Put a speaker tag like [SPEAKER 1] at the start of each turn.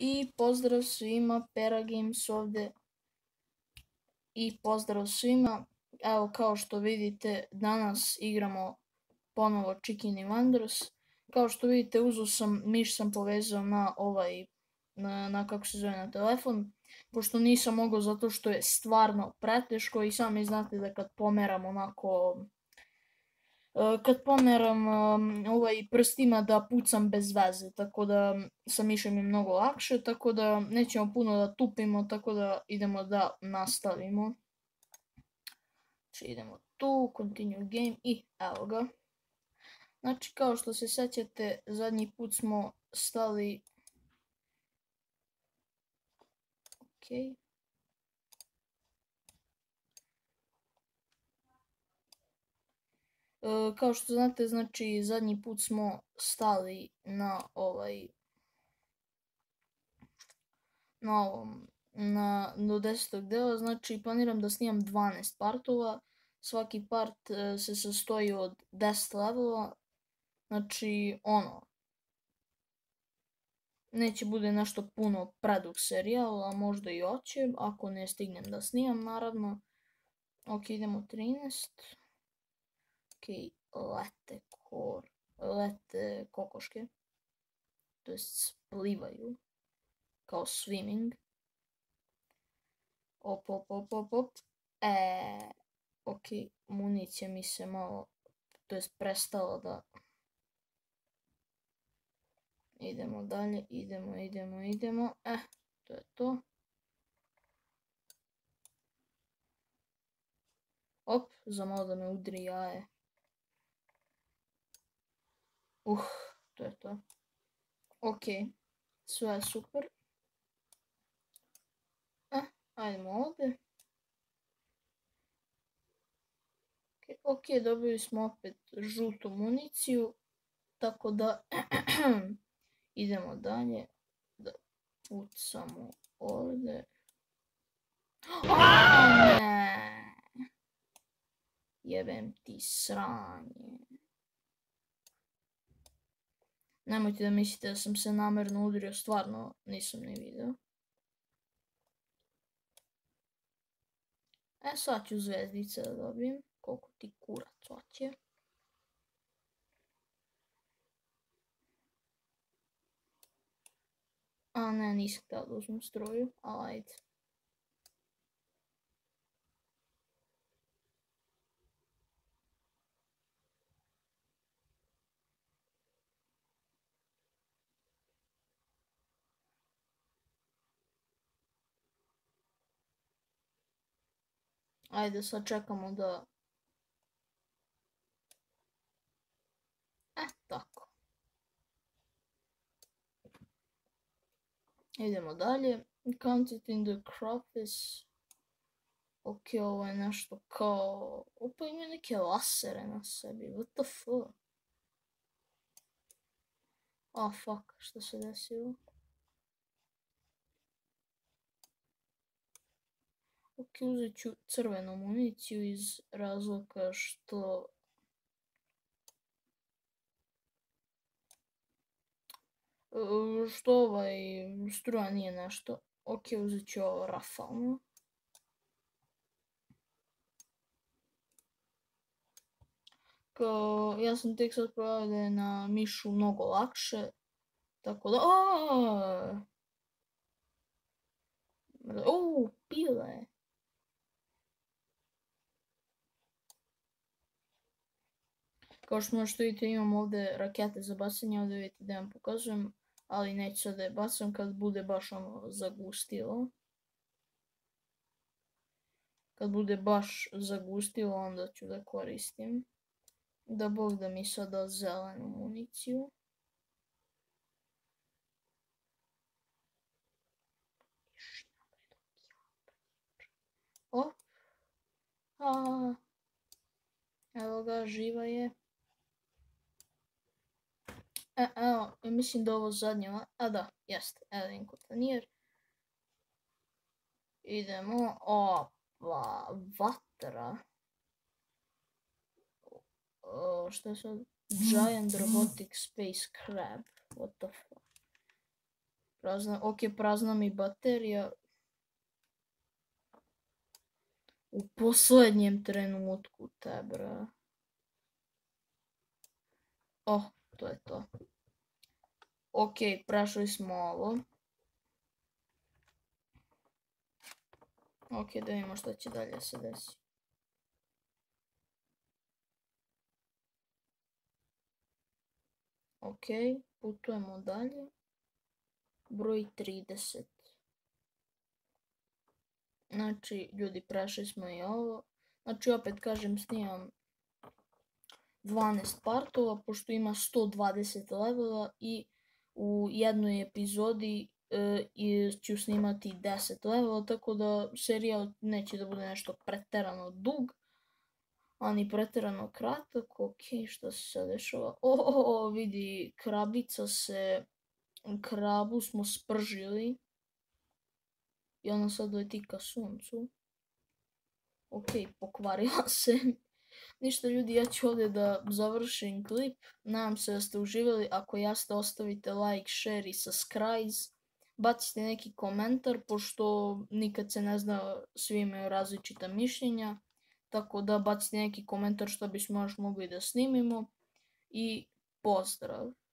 [SPEAKER 1] I pozdrav svima, Pera Games ovdje. I pozdrav svima. Evo kao što vidite, danas igramo ponovo Chicken i Wonders. Kao što vidite, uzu sam, miš sam povezao na ovaj, na, na kako se zove, na telefon. Pošto nisam mogao zato što je stvarno preteško i sami znate da kad pomeram onako E, kad pomeram e, ovaj prstima da pucam bez veze, tako da sa mišem je mnogo lakše, tako da nećemo puno da tupimo, tako da idemo da nastavimo. Znači idemo tu, continue game i evo ga. Znači kao što se sjećate, zadnji put smo stali... Okej. E, kao što znate, znači zadnji put smo stali na ovaj na ovom na, do desetog dela, znači planiram da snijam 12 partova. Svaki part e, se sastoji od 10 levela, znači ono, neće bude nešto puno predug serijala, možda i oće, ako ne stignem da snijam naravno. Ok, idemo 13 kokoški lete kor, lete kokoške, to jest plivaju kao swimming. Op, op, op, op, op. E, ok, municija mi se malo, to jest prestala da... Idemo dalje, idemo, idemo, idemo. Eh, to je to. Op, za malo da me udri jaje. Uh, to je to. Ok, sve je super. Eh, ajdemo ovdje. Ok, dobili smo opet žutu municiju, tako da idemo dalje. Da pucamo ovdje. Jebem ti sranje. Nemojte da mislite da sam se namerno udrio, stvarno nisam ni vidio. E sad ću zvezdice da dobijem, koliko ti kurac hoće. A ne, nisam htio da uzmem stroju, ali ajde. Ajde, sad čekamo da... E, tako. Idemo dalje. Count in the is Ok, ovo je nešto kao... Opa ima neke lasere na sebi. What the fuck? oh, fuck, što se desilo? uzet crvenu municiju iz razloga što što ovaj struja nije nešto. Ok, uzet ću ovo rafalno. ja sam tek sad pojavio da je na mišu mnogo lakše. Tako da... Uuu, pile! Kao što možete vidjeti imam ovdje rakete za bacanje, ovdje vidite da vam pokazujem, ali neću sad da je kad bude baš ono zagustilo. Kad bude baš zagustilo onda ću da koristim. Da Bog da mi sada zelenu municiju. evo ga, živa je. E, evo, mislim da ovo zadnja, a da, jeste, jedan Idemo, opa, vatra. šta je sad? Giant Robotic Space Crab, what the fuck. Prazna, ok, prazna mi baterija. U posljednjem trenutku te, bra. Oh, to je to. Ok, prašli smo ovo. Ok, da vidimo što će dalje se desiti. Ok, putujemo dalje. Broj 30. Znači, ljudi, prašli smo i ovo. Znači, opet kažem, snimam 12 partova, pošto ima 120 levela i u jednoj epizodi e, i ću snimati 10 level, tako da serija neće da bude nešto pretjerano dug, ani preterano kratak. Ok, što se sad dešava? O, vidi, krabica se, krabu smo spržili i ona sad leti ka suncu. Ok, pokvarila se. Ništa ljudi, ja ću ovdje da završim klip. Nadam se da ste uživjeli. Ako jaste ostavite like, share i subscribe. Bacite neki komentar, pošto nikad se ne zna svi imaju različita mišljenja. Tako da bacite neki komentar što bismo još mogli da snimimo. I pozdrav!